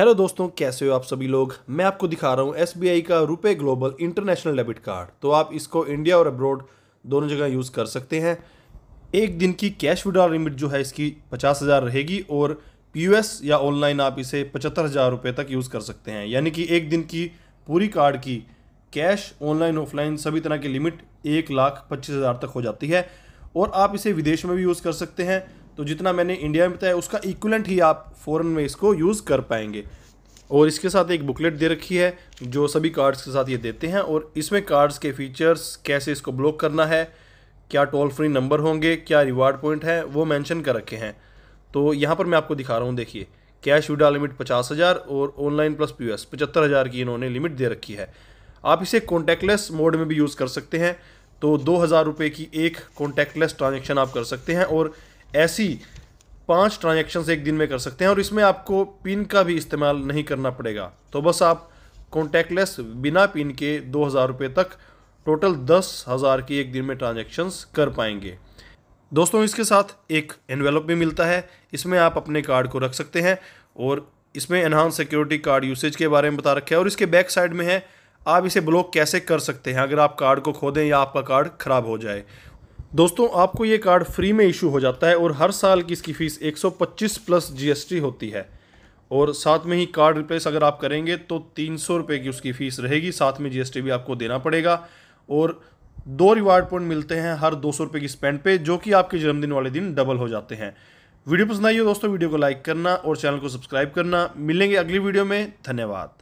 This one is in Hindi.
हेलो दोस्तों कैसे हो आप सभी लोग मैं आपको दिखा रहा हूँ एस का रुपए ग्लोबल इंटरनेशनल डेबिट कार्ड तो आप इसको इंडिया और अब्रॉड दोनों जगह यूज़ कर सकते हैं एक दिन की कैश विड्रॉल लिमिट जो है इसकी पचास हज़ार रहेगी और पी या ऑनलाइन आप इसे पचहत्तर हज़ार रुपये तक यूज़ कर सकते हैं यानी कि एक दिन की पूरी कार्ड की कैश ऑनलाइन ऑफलाइन सभी तरह की लिमिट एक लाख पच्चीस हज़ार तक हो जाती है और आप इसे विदेश में भी यूज़ कर सकते हैं तो जितना मैंने इंडिया में बताया उसका इक्वलेंट ही आप फ़ौरन में इसको यूज़ कर पाएंगे और इसके साथ एक बुकलेट दे रखी है जो सभी कार्ड्स के साथ ये देते हैं और इसमें कार्ड्स के फीचर्स कैसे इसको ब्लॉक करना है क्या टोल फ्री नंबर होंगे क्या रिवार्ड पॉइंट है वो मेंशन कर रखे हैं तो यहाँ पर मैं आपको दिखा रहा हूँ देखिए कैश विड्रा लिमिट पचास हज़ार और ऑनलाइन प्लस पी एस पचहत्तर हज़ार की इन्होंने लिमिट दे रखी है आप इसे कॉन्टैक्टलेस मोड में भी यूज़ कर सकते हैं तो दो हज़ार रुपये की एक कॉन्टैक्टलेस ट्रांजेक्शन आप कर सकते हैं और ऐसी पांच ट्रांजेक्शन्स एक दिन में कर सकते हैं और इसमें आपको पिन का भी इस्तेमाल नहीं करना पड़ेगा तो बस आप कॉन्टैक्टलेस बिना पिन के दो हज़ार रुपये तक टोटल दस हज़ार की एक दिन में ट्रांजेक्शन्स कर पाएंगे दोस्तों इसके साथ एक एनवेलप भी मिलता है इसमें आप अपने कार्ड को रख सकते हैं और इसमें एनहांस सिक्योरिटी कार्ड यूसेज के बारे में बता रखे है और इसके बैक साइड में है आप इसे ब्लॉक कैसे कर सकते हैं अगर आप कार्ड को खो दें या आपका कार्ड ख़राब हो जाए दोस्तों आपको ये कार्ड फ्री में इशू हो जाता है और हर साल की इसकी फ़ीस 125 प्लस जीएसटी होती है और साथ में ही कार्ड रिप्लेस अगर आप करेंगे तो तीन सौ रुपये की उसकी फ़ीस रहेगी साथ में जीएसटी भी आपको देना पड़ेगा और दो रिवार्ड पॉइंट मिलते हैं हर दो सौ रुपये की स्पेंड पे जो कि आपके जन्मदिन वाले दिन डबल हो जाते हैं वीडियो पसंद आई हो दोस्तों वीडियो को लाइक करना और चैनल को सब्सक्राइब करना मिलेंगे अगली वीडियो में धन्यवाद